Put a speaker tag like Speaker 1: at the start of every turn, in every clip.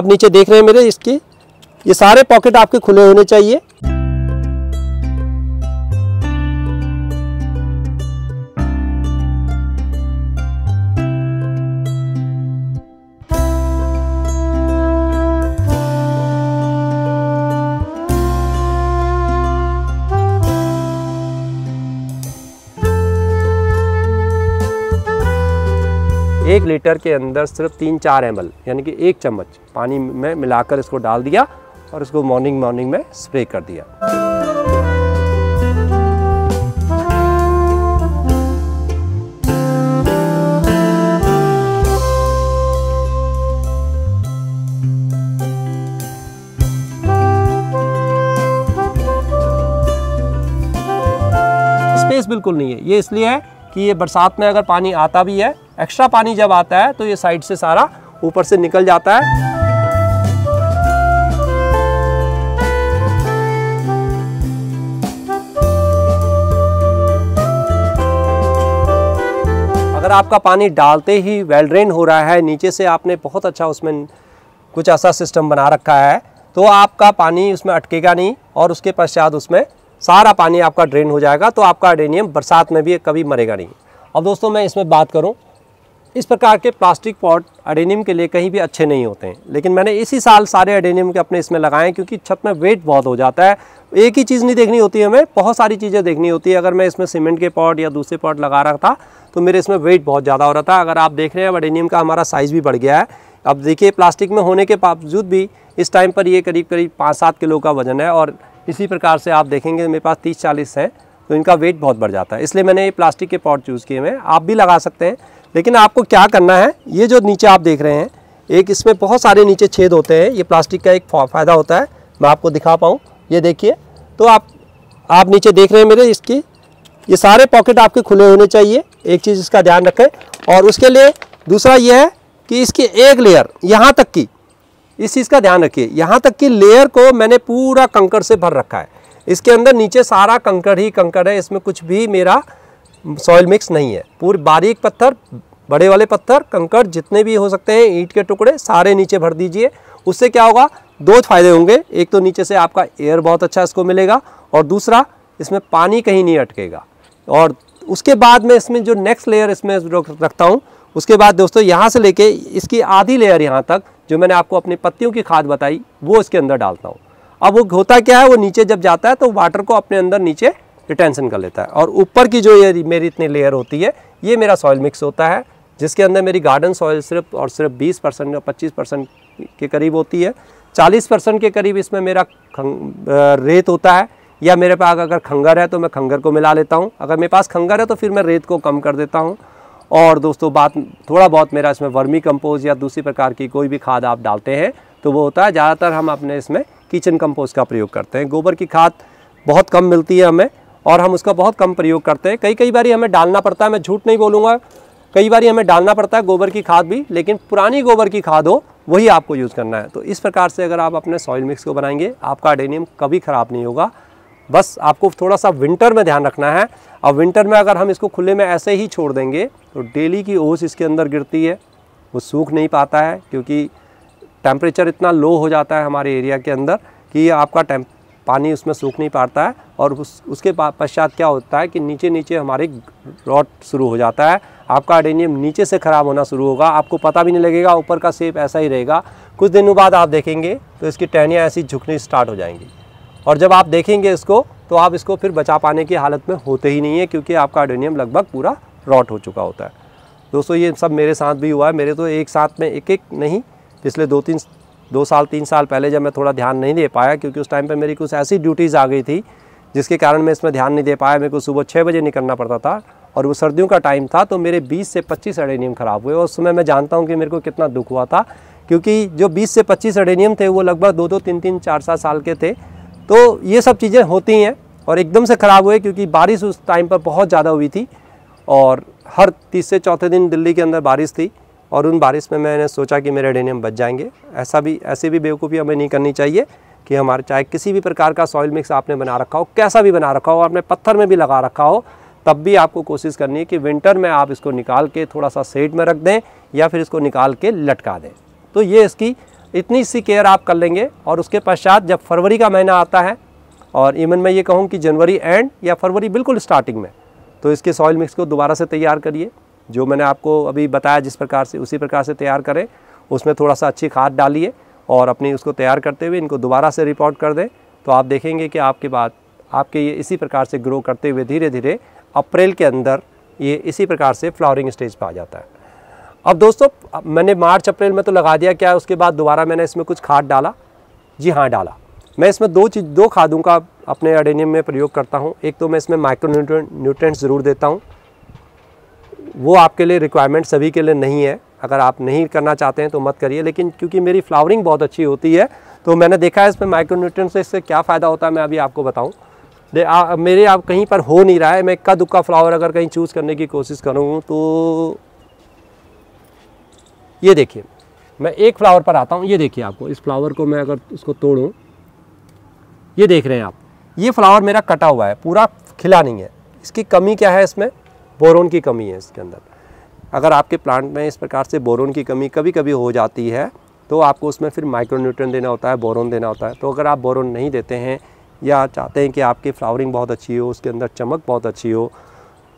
Speaker 1: आप नीचे देख रहे हैं मेरे इसकी ये सारे पॉकेट आपके खुले होने चाहिए लीटर के अंदर सिर्फ तीन चार एम यानी कि एक चम्मच पानी में मिलाकर इसको डाल दिया और इसको मॉर्निंग मॉर्निंग में स्प्रे कर दिया स्पेस बिल्कुल नहीं है ये इसलिए है कि ये बरसात में अगर पानी आता भी है एक्स्ट्रा पानी जब आता है तो ये साइड से सारा ऊपर से निकल जाता है अगर आपका पानी डालते ही वेल ड्रेन हो रहा है नीचे से आपने बहुत अच्छा उसमें कुछ ऐसा सिस्टम बना रखा है तो आपका पानी उसमें अटकेगा नहीं और उसके पश्चात उसमें सारा पानी आपका ड्रेन हो जाएगा तो आपका एडेनियम बरसात में भी कभी मरेगा नहीं अब दोस्तों मैं इसमें बात करूँ इस प्रकार के प्लास्टिक पॉट अडेनियम के लिए कहीं भी अच्छे नहीं होते हैं लेकिन मैंने इसी साल सारे अडेनियम के अपने इसमें लगाए क्योंकि छत में वेट बहुत हो जाता है एक ही चीज़ नहीं देखनी होती है हमें बहुत सारी चीज़ें देखनी होती है अगर मैं इसमें सीमेंट के पॉट या दूसरे पॉट लगा रहा था तो मेरे इसमें वेट बहुत ज़्यादा हो रहा था अगर आप देख रहे हैं अडेनियम का हमारा साइज़ भी बढ़ गया है अब देखिए प्लास्टिक में होने के बावजूद भी इस टाइम पर ये करीब करीब पाँच सात किलो का वजन है और इसी प्रकार से आप देखेंगे मेरे पास तीस चालीस हैं तो इनका वेट बहुत बढ़ जाता है इसलिए मैंने ये प्लास्टिक के पॉट चूज़ किए हैं आप भी लगा सकते हैं लेकिन आपको क्या करना है ये जो नीचे आप देख रहे हैं एक इसमें बहुत सारे नीचे छेद होते हैं ये प्लास्टिक का एक फ़ायदा होता है मैं आपको दिखा पाऊँ ये देखिए तो आप आप नीचे देख रहे हैं मेरे इसकी ये सारे पॉकेट आपके खुले होने चाहिए एक चीज़ इसका ध्यान रखें और उसके लिए दूसरा ये है कि इसकी एक लेयर यहाँ तक की इस चीज़ का ध्यान रखिए यहाँ तक की लेयर को मैंने पूरा कंकड़ से भर रखा है इसके अंदर नीचे सारा कंकड़ ही कंकड़ है इसमें कुछ भी मेरा सॉइल मिक्स नहीं है पूरे बारीक पत्थर बड़े वाले पत्थर कंकड़ जितने भी हो सकते हैं ईंट के टुकड़े सारे नीचे भर दीजिए उससे क्या होगा दो फायदे होंगे एक तो नीचे से आपका एयर बहुत अच्छा इसको मिलेगा और दूसरा इसमें पानी कहीं नहीं अटकेगा और उसके बाद में इसमें जो नेक्स्ट लेयर इसमें रखता हूँ उसके बाद दोस्तों यहाँ से लेके इसकी आधी लेयर यहाँ तक जो मैंने आपको अपनी पत्तियों की खाद बताई वो इसके अंदर डालता हूँ अब वो होता क्या है वो नीचे जब जाता है तो वाटर को अपने अंदर नीचे रिटेंशन कर लेता है और ऊपर की जो ये मेरी इतनी लेयर होती है ये मेरा सॉइल मिक्स होता है जिसके अंदर मेरी गार्डन सॉइल सिर्फ और सिर्फ 20 परसेंट या पच्चीस परसेंट के करीब होती है 40 परसेंट के करीब इसमें मेरा रेत होता है या मेरे पास अगर खंगर है तो मैं खंगर को मिला लेता हूँ अगर मेरे पास खंगर है तो फिर मैं रेत को कम कर देता हूँ और दोस्तों बात थोड़ा बहुत मेरा इसमें वर्मी कंपोज या दूसरी प्रकार की कोई भी खाद आप डालते हैं तो वो होता है ज़्यादातर हम अपने इसमें किचन कंपोज का प्रयोग करते हैं गोबर की खाद बहुत कम मिलती है हमें और हम उसका बहुत कम प्रयोग करते हैं कई कई बार हमें डालना पड़ता है मैं झूठ नहीं बोलूँगा कई बार हमें डालना पड़ता है गोबर की खाद भी लेकिन पुरानी गोबर की खाद हो वही आपको यूज़ करना है तो इस प्रकार से अगर आप अपने सॉइल मिक्स को बनाएंगे आपका अडेनियम कभी ख़राब नहीं होगा बस आपको थोड़ा सा विंटर में ध्यान रखना है और विंटर में अगर हम इसको खुले में ऐसे ही छोड़ देंगे तो डेली की ओस इसके अंदर गिरती है वो सूख नहीं पाता है क्योंकि टेम्परेचर इतना लो हो जाता है हमारे एरिया के अंदर कि आपका टेम्प पानी उसमें सूख नहीं पाता है और उस उसके पश्चात क्या होता है कि नीचे नीचे हमारी रॉट शुरू हो जाता है आपका अडेनियम नीचे से ख़राब होना शुरू होगा आपको पता भी नहीं लगेगा ऊपर का सेप ऐसा ही रहेगा कुछ दिनों बाद आप देखेंगे तो इसकी टहनियाँ ऐसी झुकनी स्टार्ट हो जाएंगी और जब आप देखेंगे इसको तो आप इसको फिर बचा पाने की हालत में होते ही नहीं है क्योंकि आपका अडेनियम लगभग पूरा रॉट हो चुका होता है दोस्तों ये सब मेरे साथ भी हुआ है मेरे तो एक साथ में एक एक नहीं पिछले दो तीन दो साल तीन साल पहले जब मैं थोड़ा ध्यान नहीं दे पाया क्योंकि उस टाइम पर मेरी कुछ ऐसी ड्यूटीज़ आ गई थी जिसके कारण मैं इसमें ध्यान नहीं दे पाया मेरे को सुबह छः बजे निकलना पड़ता था और वो सर्दियों का टाइम था तो मेरे 20 से 25 अडेनियम ख़राब हुए और उस समय मैं जानता हूँ कि मेरे को कितना दुख हुआ था क्योंकि जो 20 से 25 अडेनियम थे वो लगभग दो दो तीन तीन चार सात साल के थे तो ये सब चीज़ें होती हैं और एकदम से ख़राब हुए क्योंकि बारिश उस टाइम पर बहुत ज़्यादा हुई थी और हर तीस से चौथे दिन दिल्ली के अंदर बारिश थी और उन बारिश में मैंने सोचा कि मेरे डेनियम बच जाएंगे ऐसा भी ऐसी भी बेवकूफ़ी हमें नहीं करनी चाहिए कि हमारे चाहे किसी भी प्रकार का सॉइल मिक्स आपने बना रखा हो कैसा भी बना रखा हो आपने पत्थर में भी लगा रखा हो तब भी आपको कोशिश करनी है कि विंटर में आप इसको निकाल के थोड़ा सा सेड में रख दें या फिर इसको निकाल के लटका दें तो ये इसकी इतनी सी केयर आप कर लेंगे और उसके पश्चात जब फरवरी का महीना आता है और इवन मैं ये कहूँ कि जनवरी एंड या फरवरी बिल्कुल स्टार्टिंग में तो इसके सॉइल मिक्स को दोबारा से तैयार करिए जो मैंने आपको अभी बताया जिस प्रकार से उसी प्रकार से तैयार करें उसमें थोड़ा सा अच्छी खाद डालिए और अपनी उसको तैयार करते हुए इनको दोबारा से रिपोर्ट कर दें तो आप देखेंगे कि आपके बाद आपके ये इसी प्रकार से ग्रो करते हुए धीरे धीरे अप्रैल के अंदर ये इसी प्रकार से फ्लावरिंग स्टेज पर आ जाता है अब दोस्तों मैंने मार्च अप्रैल में तो लगा दिया क्या उसके बाद दोबारा मैंने इसमें कुछ खाद डाला जी हाँ डाला मैं इसमें दो चीज़ दो खादों का अपने अडेनियम में प्रयोग करता हूँ एक तो मैं इसमें माइक्रो न्यूट्रेंट ज़रूर देता हूँ वो आपके लिए रिक्वायरमेंट सभी के लिए नहीं है अगर आप नहीं करना चाहते हैं तो मत करिए लेकिन क्योंकि मेरी फ्लावरिंग बहुत अच्छी होती है तो मैंने देखा है इसमें माइक्रोन्यूट्रन से इससे क्या फ़ायदा होता है मैं अभी आपको बताऊँ मेरे आप कहीं पर हो नहीं रहा है मैं इक्का दुक्का फ्लावर अगर कहीं चूज़ करने की कोशिश करूँ तो ये देखिए मैं एक फ्लावर पर आता हूँ ये देखिए आपको इस फ्लावर को मैं अगर इसको तोड़ूँ ये देख रहे हैं आप ये फ्लावर मेरा कटा हुआ है पूरा खिला नहीं है इसकी कमी क्या है इसमें बोरोन की कमी है इसके अंदर अगर आपके प्लांट में इस प्रकार से बोरोन की कमी कभी कभी हो जाती है तो आपको उसमें फिर माइक्रोन्यूट्रन देना होता है बोरोन देना होता है तो अगर आप बोरोन नहीं देते हैं या चाहते हैं कि आपकी फ्लावरिंग बहुत अच्छी हो उसके अंदर चमक बहुत अच्छी हो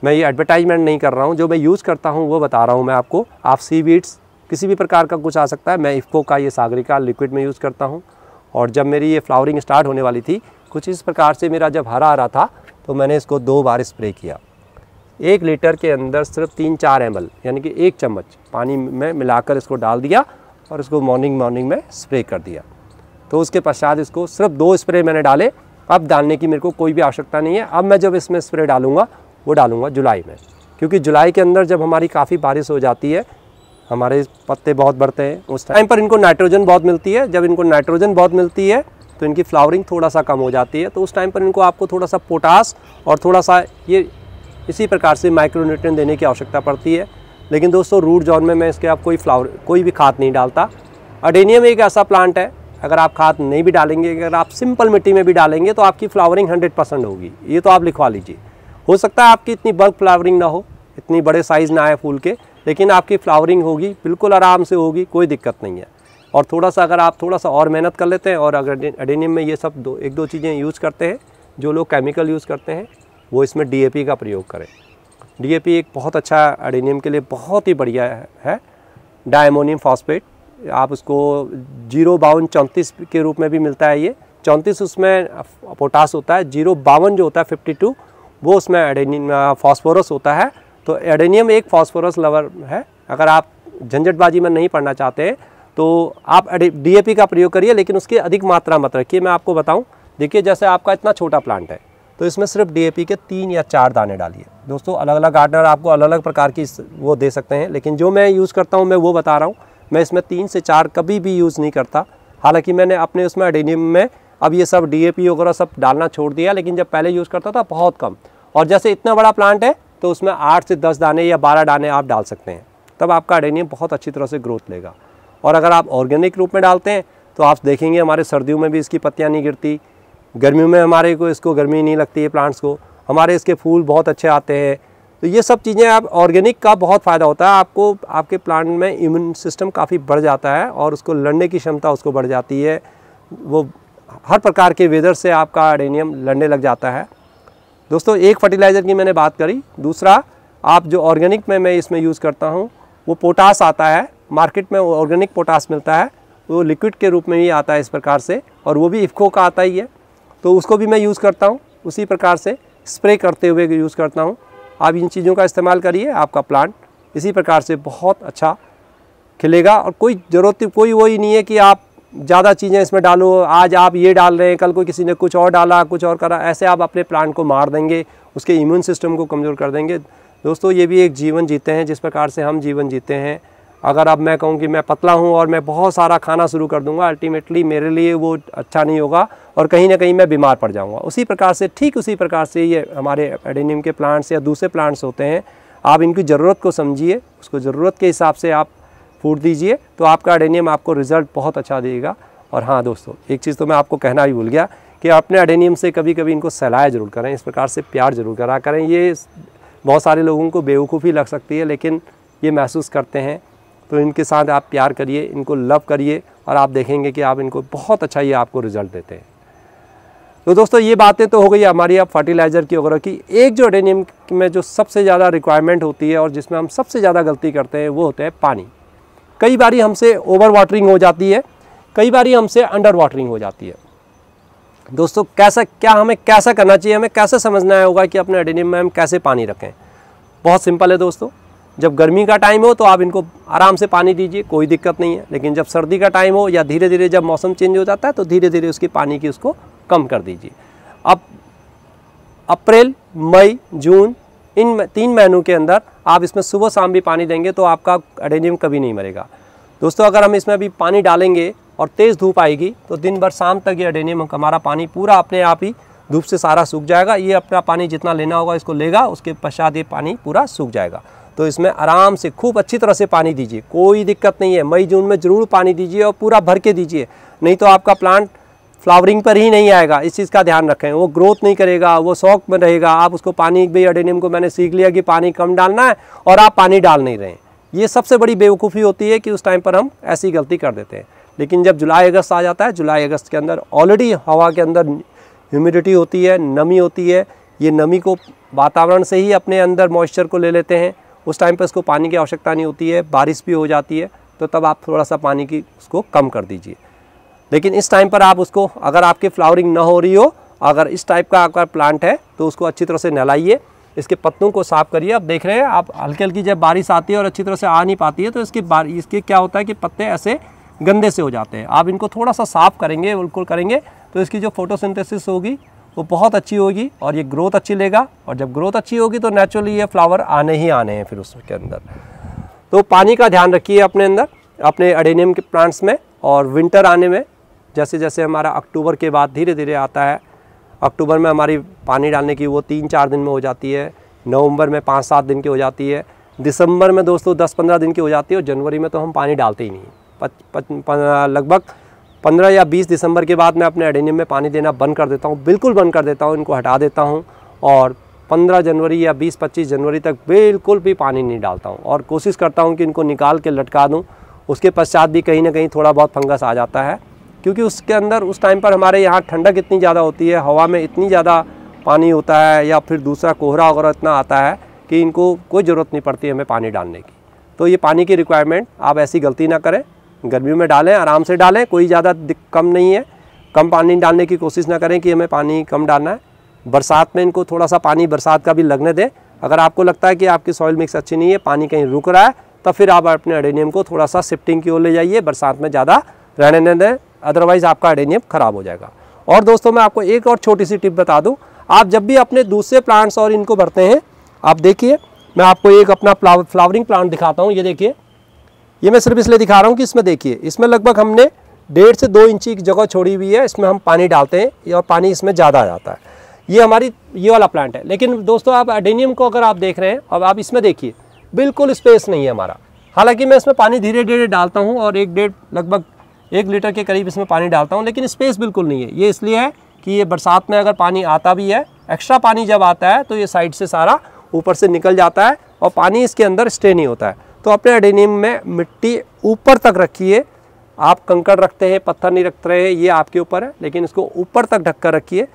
Speaker 1: मैं ये एडवर्टाइजमेंट नहीं कर रहा हूँ जो मैं यूज़ करता हूँ वो बता रहा हूँ मैं आपको आप सी बीड्स किसी भी प्रकार का कुछ आ सकता है मैं इफ्को का ये सागरिका लिक्विड में यूज़ करता हूँ और जब मेरी ये फ्लावरिंग स्टार्ट होने वाली थी कुछ इस प्रकार से मेरा जब हरा आ रहा था तो मैंने इसको दो बार स्प्रे किया एक लीटर के अंदर सिर्फ तीन चार एम यानी कि एक चम्मच पानी में मिलाकर इसको डाल दिया और इसको मॉर्निंग मॉर्निंग में स्प्रे कर दिया तो उसके पश्चात इसको सिर्फ दो स्प्रे मैंने डाले अब डालने की मेरे को कोई भी आवश्यकता नहीं है अब मैं जब इसमें स्प्रे डालूँगा वो डालूँगा जुलाई में क्योंकि जुलाई के अंदर जब हमारी काफ़ी बारिश हो जाती है हमारे पत्ते बहुत बढ़ते हैं उस टाइम पर इनको नाइट्रोजन बहुत मिलती है जब इनको नाइट्रोजन बहुत मिलती है तो इनकी फ्लावरिंग थोड़ा सा कम हो जाती है तो उस टाइम पर इनको आपको थोड़ा सा पोटास और थोड़ा सा ये इसी प्रकार से माइक्रोन्यूट्रन देने की आवश्यकता पड़ती है लेकिन दोस्तों रूट जोन में मैं इसके आप कोई फ्लावर कोई भी खाद नहीं डालता अडेनियम एक ऐसा प्लांट है अगर आप खाद नहीं भी डालेंगे अगर आप सिंपल मिट्टी में भी डालेंगे तो आपकी फ्लावरिंग हंड्रेड परसेंट होगी ये तो आप लिखवा लीजिए हो सकता है आपकी इतनी बल्क फ्लावरिंग ना हो इतनी बड़े साइज़ ना आए फूल के लेकिन आपकी फ्लावरिंग होगी बिल्कुल आराम से होगी कोई दिक्कत नहीं है और थोड़ा सा अगर आप थोड़ा सा और मेहनत कर लेते हैं और अगर अडेनियम में ये सब दो एक दो चीज़ें यूज़ करते हैं जो लोग केमिकल यूज़ करते हैं वो इसमें डी का प्रयोग करें डी एक बहुत अच्छा एडेनियम के लिए बहुत ही बढ़िया है डायमोनियम फॉस्फेट आप उसको जीरो बावन चौंतीस के रूप में भी मिलता है ये चौंतीस उसमें पोटास होता है जीरो बावन जो होता है फिफ्टी टू वो उसमें एडेनियम फॉस्फोरस होता है तो एडेनियम एक फॉस्फोरस लवर है अगर आप झंझटबाजी में नहीं पढ़ना चाहते तो आप डी का प्रयोग करिए लेकिन उसकी अधिक मात्रा मत रखिए मैं आपको बताऊं देखिए जैसे आपका इतना छोटा प्लांट है तो इसमें सिर्फ डी के तीन या चार दाने डालिए दोस्तों अलग अलग गार्डनर आपको अलग अलग प्रकार की वो दे सकते हैं लेकिन जो मैं यूज़ करता हूँ मैं वो बता रहा हूँ मैं इसमें तीन से चार कभी भी यूज़ नहीं करता हालांकि मैंने अपने उसमें एडेनियम में अब ये सब पी वगैरह सब डालना छोड़ दिया लेकिन जब पहले यूज़ करता था बहुत कम और जैसे इतना बड़ा प्लांट है तो उसमें आठ से दस दाने या बारह दाने आप डाल सकते हैं तब आपका एडेनियम बहुत अच्छी तरह से ग्रोथ लेगा और अगर आप ऑर्गेनिक रूप में डालते हैं तो आप देखेंगे हमारे सर्दियों में भी इसकी पत्तियाँ नहीं गिरती गर्मियों में हमारे को इसको गर्मी नहीं लगती है प्लांट्स को हमारे इसके फूल बहुत अच्छे आते हैं तो ये सब चीज़ें आप ऑर्गेनिक का बहुत फ़ायदा होता है आपको आपके प्लांट में इम्यून सिस्टम काफ़ी बढ़ जाता है और उसको लड़ने की क्षमता उसको बढ़ जाती है वो हर प्रकार के वेदर से आपका एडेनियम लड़ने लग जाता है दोस्तों एक फर्टिलाइज़र की मैंने बात करी दूसरा आप जो ऑर्गेनिक में मैं इसमें यूज़ करता हूँ वो पोटास आता है मार्केट में ऑर्गेनिक पोटास मिलता है वो लिक्विड के रूप में ही आता है इस प्रकार से और वो भी इफ्को का आता ही है तो उसको भी मैं यूज़ करता हूँ उसी प्रकार से स्प्रे करते हुए यूज़ करता हूँ आप इन चीज़ों का इस्तेमाल करिए आपका प्लांट इसी प्रकार से बहुत अच्छा खिलेगा और कोई ज़रूरत कोई वही नहीं है कि आप ज़्यादा चीज़ें इसमें डालो आज आप ये डाल रहे हैं कल को किसी ने कुछ और डाला कुछ और करा ऐसे आप अपने प्लांट को मार देंगे उसके इम्यून सिस्टम को कमज़ोर कर देंगे दोस्तों ये भी एक जीवन जीते हैं जिस प्रकार से हम जीवन जीते हैं अगर अब मैं कहूँ कि मैं पतला हूँ और मैं बहुत सारा खाना शुरू कर दूँगा अल्टीमेटली मेरे लिए वो अच्छा नहीं होगा और कहीं ना कहीं मैं बीमार पड़ जाऊँगा उसी प्रकार से ठीक उसी प्रकार से ये हमारे एडेनियम के प्लांट्स या दूसरे प्लांट्स होते हैं आप इनकी ज़रूरत को समझिए उसको ज़रूरत के हिसाब से आप फूड दीजिए तो आपका एडेनियम आपको रिज़ल्ट बहुत अच्छा देगा और हाँ दोस्तों एक चीज़ तो मैं आपको कहना भी भूल गया कि अपने एडेनियम से कभी कभी इनको सलाह ज़रूर करें इस प्रकार से प्यार ज़रूर करा करें ये बहुत सारे लोगों को बेवकूफ़ी लग सकती है लेकिन ये महसूस करते हैं तो इनके साथ आप प्यार करिए इनको लव करिए और आप देखेंगे कि आप इनको बहुत अच्छा ये आपको रिजल्ट देते हैं तो दोस्तों ये बातें तो हो गई हमारी अब फर्टिलाइज़र की वगैरह की एक जो एडेनियम में जो सबसे ज़्यादा रिक्वायरमेंट होती है और जिसमें हम सबसे ज़्यादा गलती करते हैं वो होता है पानी कई बारी हमसे ओवर वाटरिंग हो जाती है कई बारी हमसे अंडर वाटरिंग हो जाती है दोस्तों कैसा क्या हमें कैसा करना चाहिए हमें कैसे समझना होगा कि अपने एडेनियम में हम कैसे पानी रखें बहुत सिंपल है दोस्तों जब गर्मी का टाइम हो तो आप इनको आराम से पानी दीजिए कोई दिक्कत नहीं है लेकिन जब सर्दी का टाइम हो या धीरे धीरे जब मौसम चेंज हो जाता है तो धीरे धीरे उसकी पानी की उसको कम कर दीजिए अब अप्रैल मई जून इन तीन महीनों के अंदर आप इसमें सुबह शाम भी पानी देंगे तो आपका एडेनियम कभी नहीं मरेगा दोस्तों अगर हम इसमें अभी पानी डालेंगे और तेज़ धूप आएगी तो दिन भर शाम तक ये एडेनियम हमारा पानी पूरा अपने आप ही धूप से सारा सूख जाएगा ये अपना पानी जितना लेना होगा इसको लेगा उसके पश्चात ये पानी पूरा सूख जाएगा तो इसमें आराम से खूब अच्छी तरह से पानी दीजिए कोई दिक्कत नहीं है मई जून में ज़रूर पानी दीजिए और पूरा भर के दीजिए नहीं तो आपका प्लांट फ्लावरिंग पर ही नहीं आएगा इस चीज़ का ध्यान रखें वो ग्रोथ नहीं करेगा वो शौक में रहेगा आप उसको पानी भी अडेनियम को मैंने सीख लिया कि पानी कम डालना है और आप पानी डाल नहीं रहे ये सबसे बड़ी बेवकूफ़ी होती है कि उस टाइम पर हम ऐसी गलती कर देते हैं लेकिन जब जुलाई अगस्त आ जाता है जुलाई अगस्त के अंदर ऑलरेडी हवा के अंदर ह्यूमिडिटी होती है नमी होती है ये नमी को वातावरण से ही अपने अंदर मॉइस्चर को ले लेते हैं उस टाइम पर इसको पानी की आवश्यकता नहीं होती है बारिश भी हो जाती है तो तब आप थोड़ा सा पानी की उसको कम कर दीजिए लेकिन इस टाइम पर आप उसको अगर आपकी फ्लावरिंग ना हो रही हो अगर इस टाइप का आपका प्लांट है तो उसको अच्छी तरह से नहलाइए इसके पत्तों को साफ करिए आप देख रहे हैं आप हल्की हल्की जब बारिश आती है और अच्छी तरह से आ नहीं पाती है तो इसकी इसके क्या होता है कि पत्ते ऐसे गंदे से हो जाते हैं आप इनको थोड़ा सा साफ़ करेंगे बिल्कुल करेंगे तो इसकी जो फोटोसिंथेसिस होगी वो बहुत अच्छी होगी और ये ग्रोथ अच्छी लेगा और जब ग्रोथ अच्छी होगी तो नेचुरली ये फ्लावर आने ही आने हैं फिर उसके अंदर तो पानी का ध्यान रखिए अपने अंदर अपने अडेनियम के प्लांट्स में और विंटर आने में जैसे जैसे हमारा अक्टूबर के बाद धीरे धीरे आता है अक्टूबर में हमारी पानी डालने की वो तीन चार दिन में हो जाती है नवंबर में पाँच सात दिन की हो जाती है दिसंबर में दोस्तों दस पंद्रह दिन की हो जाती है और जनवरी में तो हम पानी डालते ही नहीं लगभग 15 या 20 दिसंबर के बाद मैं अपने एडेनियम में पानी देना बंद कर देता हूँ बिल्कुल बंद कर देता हूँ इनको हटा देता हूँ और 15 जनवरी या 20-25 जनवरी तक बिल्कुल भी पानी नहीं डालता हूँ और कोशिश करता हूँ कि इनको निकाल के लटका दूँ उसके पश्चात भी कहीं ना कहीं थोड़ा बहुत फंगस आ जाता है क्योंकि उसके अंदर उस टाइम पर हमारे यहाँ ठंडक इतनी ज़्यादा होती है हवा में इतनी ज़्यादा पानी होता है या फिर दूसरा कोहरा वगैरह इतना आता है कि इनको कोई ज़रूरत नहीं पड़ती हमें पानी डालने की तो ये पानी की रिक्वायरमेंट आप ऐसी गलती ना करें गर्मियों में डालें आराम से डालें कोई ज़्यादा कम नहीं है कम पानी डालने की कोशिश ना करें कि हमें पानी कम डालना है बरसात में इनको थोड़ा सा पानी बरसात का भी लगने दें अगर आपको लगता है कि आपकी सॉइल मिक्स अच्छी नहीं है पानी कहीं रुक रहा है तो फिर आप अपने अडेनियम को थोड़ा सा शिफ्टिंग की ओर ले जाइए बरसात में ज़्यादा रहने न दें अदरवाइज़ आपका अडेनियम ख़राब हो जाएगा और दोस्तों मैं आपको एक और छोटी सी टिप बता दूँ आप जब भी अपने दूसरे प्लांट्स और इनको भरते हैं आप देखिए मैं आपको एक अपना फ्लावरिंग प्लांट दिखाता हूँ ये देखिए ये मैं सिर्फ इसलिए दिखा रहा हूँ कि इसमें देखिए इसमें लगभग हमने डेढ़ से दो इंची की जगह छोड़ी हुई है इसमें हम पानी डालते हैं और पानी इसमें ज़्यादा आ जाता है ये हमारी ये वाला प्लांट है लेकिन दोस्तों आप एडेनियम को अगर आप देख रहे हैं अब आप इसमें देखिए बिल्कुल स्पेस नहीं है हमारा हालांकि मैं इसमें पानी धीरे धीरे डालता हूँ और एक डेढ़ लगभग एक लीटर के करीब इसमें पानी डालता हूँ लेकिन स्पेस बिल्कुल नहीं है ये इसलिए है कि ये बरसात में अगर पानी आता भी है एक्स्ट्रा पानी जब आता है तो ये साइड से सारा ऊपर से निकल जाता है और पानी इसके अंदर स्टे नहीं होता है तो अपने एडेनियम में मिट्टी ऊपर तक रखिए आप कंकड़ रखते हैं पत्थर नहीं रखते रहे ये आपके ऊपर है लेकिन इसको ऊपर तक ढककर रखिए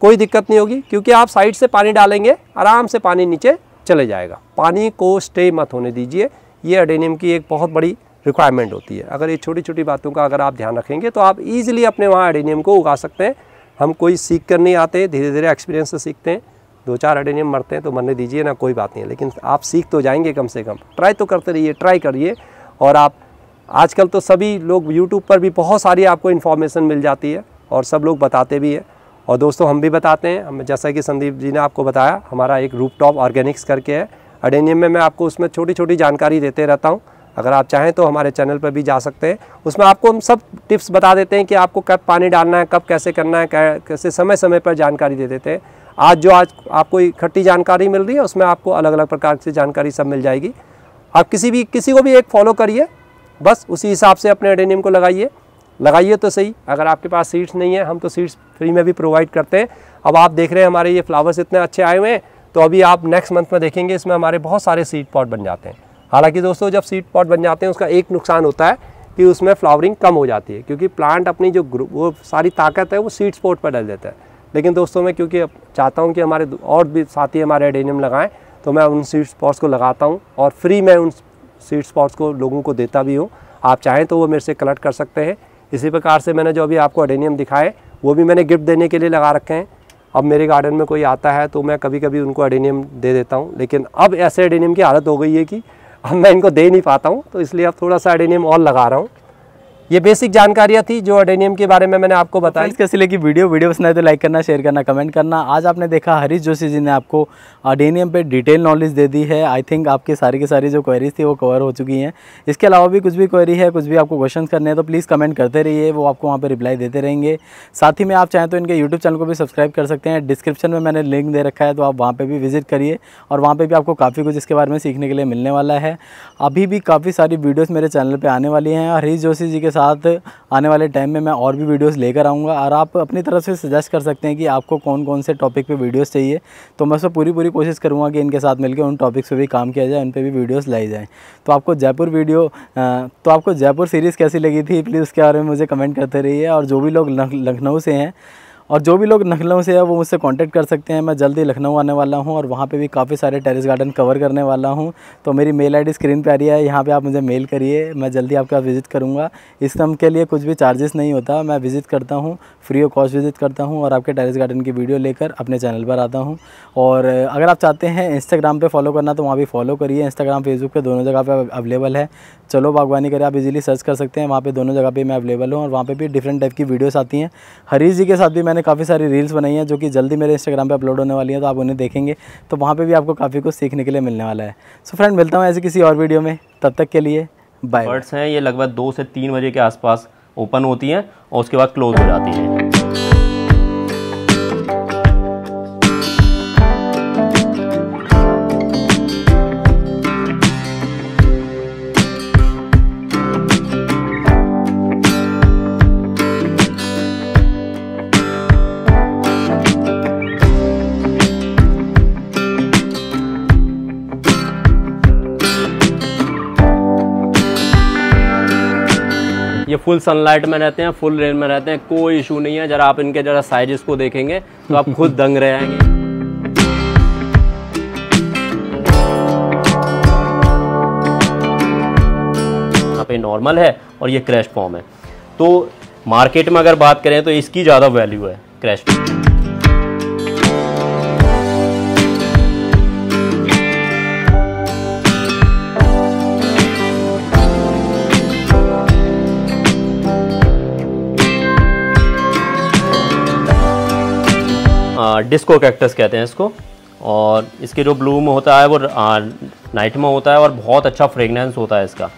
Speaker 1: कोई दिक्कत नहीं होगी क्योंकि आप साइड से पानी डालेंगे आराम से पानी नीचे चले जाएगा पानी को स्टे मत होने दीजिए ये एडेनियम की एक बहुत बड़ी रिक्वायरमेंट होती है अगर ये छोटी छोटी बातों का अगर आप ध्यान रखेंगे तो आप ईजिली अपने वहाँ एडेनियम को उगा सकते हैं हम कोई सीख कर नहीं आते धीरे धीरे एक्सपीरियंस से सीखते हैं दो चार अडेनियम मरते हैं तो मरने दीजिए ना कोई बात नहीं है लेकिन आप सीख तो जाएंगे कम से कम ट्राई तो करते रहिए ट्राई करिए और आप आजकल तो सभी लोग यूट्यूब पर भी बहुत सारी आपको इन्फॉर्मेशन मिल जाती है और सब लोग बताते भी हैं और दोस्तों हम भी बताते हैं हम जैसा कि संदीप जी ने आपको बताया हमारा एक रूप टॉप ऑर्गेनिक्स करके है अडेनियम में मैं आपको उसमें छोटी छोटी जानकारी देते रहता हूँ अगर आप चाहें तो हमारे चैनल पर भी जा सकते हैं उसमें आपको हम सब टिप्स बता देते हैं कि आपको कब पानी डालना है कब कैसे करना है कैसे समय समय पर जानकारी दे देते हैं आज जो आज आपको इकट्ठी जानकारी मिल रही है उसमें आपको अलग अलग प्रकार से जानकारी सब मिल जाएगी आप किसी भी किसी को भी एक फॉलो करिए बस उसी हिसाब से अपने एडेनियम को लगाइए लगाइए तो सही अगर आपके पास सीड्स नहीं है हम तो सीड्स फ्री में भी प्रोवाइड करते हैं अब आप देख रहे हैं हमारे ये फ्लावर्स इतने अच्छे आए हुए हैं तो अभी आप नेक्स्ट मंथ में देखेंगे इसमें हमारे बहुत सारे सीड पॉट बन जाते हैं हालांकि दोस्तों जब सीड पॉट बन जाते हैं उसका एक नुकसान होता है कि उसमें फ्लावरिंग कम हो जाती है क्योंकि प्लांट अपनी जो वो सारी ताकत है वो सीड्स पॉट पर डल देता है लेकिन दोस्तों मैं क्योंकि चाहता हूँ कि हमारे और भी साथी हमारे एडेनियम लगाएँ तो मैं उन सीड स्पॉट्स को लगाता हूँ और फ्री मैं उन सीड स्पॉट्स को लोगों को देता भी हूँ आप चाहें तो वो मेरे से कलेक्ट कर सकते हैं इसी प्रकार से मैंने जो अभी आपको एडेनियम दिखाए वो भी मैंने गिफ्ट देने के लिए लगा रखे हैं अब मेरे गार्डन में कोई आता है तो मैं कभी कभी उनको एडेनियम दे देता हूँ लेकिन अब ऐसे एडेनियम की हालत हो गई है कि अब मैं इनको
Speaker 2: दे नहीं पाता हूँ तो इसलिए अब थोड़ा सा एडेनियम और लगा रहा हूँ ये बेसिक जानकारियाँ थी जो अडेनियम के बारे में मैंने आपको बताया इसके सिले की वीडियो वीडियो पसंद आए तो लाइक करना शेयर करना कमेंट करना आज आपने देखा हरीश जोशी जी ने आपको अडेनियम पे डिटेल नॉलेज दे दी है आई थिंक आपकी सारी की सारी जो क्वेरीज थी वो कवर हो चुकी हैं इसके अलावा भी कुछ भी क्वेरी है कुछ भी आपको क्वेश्चन करने हैं तो प्लीज़ कमेंट करते रहिए वो आपको वहाँ पर रिप्लाई देते रहेंगे साथ ही में आप चाहें तो इनके यूट्यूब चैनल को भी सब्सक्राइब कर सकते हैं डिस्क्रिप्शन में मैंने लिंक दे रखा है तो आप वहाँ पर भी विजिट करिए और वहाँ पर भी आपको काफ़ी कुछ इसके बारे में सीखने के लिए मिलने वाला है अभी भी काफ़ी सारी वीडियोज़ मेरे चैनल पर आने वाली हैं हरीश जोशी जी के साथ साथ आने वाले टाइम में मैं और भी वीडियोस लेकर आऊँगा और आप अपनी तरफ से सजेस्ट कर सकते हैं कि आपको कौन कौन से टॉपिक पे वीडियोस चाहिए तो मैं सब पूरी पूरी कोशिश करूँगा कि इनके साथ मिलकर उन टॉपिक्स पे भी काम किया जाए उन पर भी वीडियोज़ लाई जाएँ तो आपको जयपुर वीडियो तो आपको जयपुर सीरीज़ कैसी लगी थी प्लीज़ उसके बारे में मुझे कमेंट करते रहिए और जो भी लोग लखनऊ से हैं और जो भी लोग लखनऊ से है वो मुझसे कांटेक्ट कर सकते हैं मैं जल्दी लखनऊ आने वाला हूँ और वहाँ पे भी काफ़ी सारे टेरेस गार्डन कवर करने वाला हूँ तो मेरी मेल आईडी स्क्रीन पे आ रही है यहाँ पे आप मुझे मेल करिए मैं जल्दी आपका विज़िट करूँगा इस कम के लिए कुछ भी चार्जेस नहीं होता मैं विज़िट करता हूँ फ्री ऑफ कॉस्ट विज़िट करता हूँ और आपके टेरिस गार्डन की वीडियो लेकर अपने चैनल पर आता हूँ और अगर आप चाहते हैं इंस्टाग्राम पर फॉलो करना तो वहाँ भी फॉलो करिए इंस्टाग्राम फेसबुक पर दोनों जगह पर अवेलेबल है चलो बागवानी करें आप इजीली सर्च कर सकते हैं वहाँ पर दोनों जगह पर मैं अवेलेबल हूँ और वहाँ पर भी डिफरेंट टाइप की वीडियोज़ आती हैं हरीश जी के साथ भी मैंने काफ़ी सारी रील्स बनाई हैं जो कि जल्दी मेरे इंस्टाग्राम पर अपलोड होने वाली हैं तो आप उन्हें देखेंगे तो वहाँ पे भी आपको काफ़ी कुछ सीखने के लिए मिलने वाला है सो फ्रेंड मिलता हूँ ऐसे किसी और वीडियो में तब तक के लिए बाय
Speaker 1: बर्ड्स हैं ये लगभग दो से तीन बजे के आसपास ओपन होती हैं और उसके बाद क्लोज हो जाती हैं फुल सनलाइट में रहते हैं फुल रेन में रहते हैं कोई इशू नहीं है ज़रा आप इनके ज़रा साइजेस को देखेंगे तो आप खुद दंग रह जाएंगे पे नॉर्मल है और ये क्रैश फॉर्म है तो मार्केट में अगर बात करें तो इसकी ज़्यादा वैल्यू है क्रैश फॉर्म डिस्को कैक्टस कहते हैं इसको और इसके जो ब्लूम होता है वो नाइट में होता है और बहुत अच्छा फ्रेगनेंस होता है इसका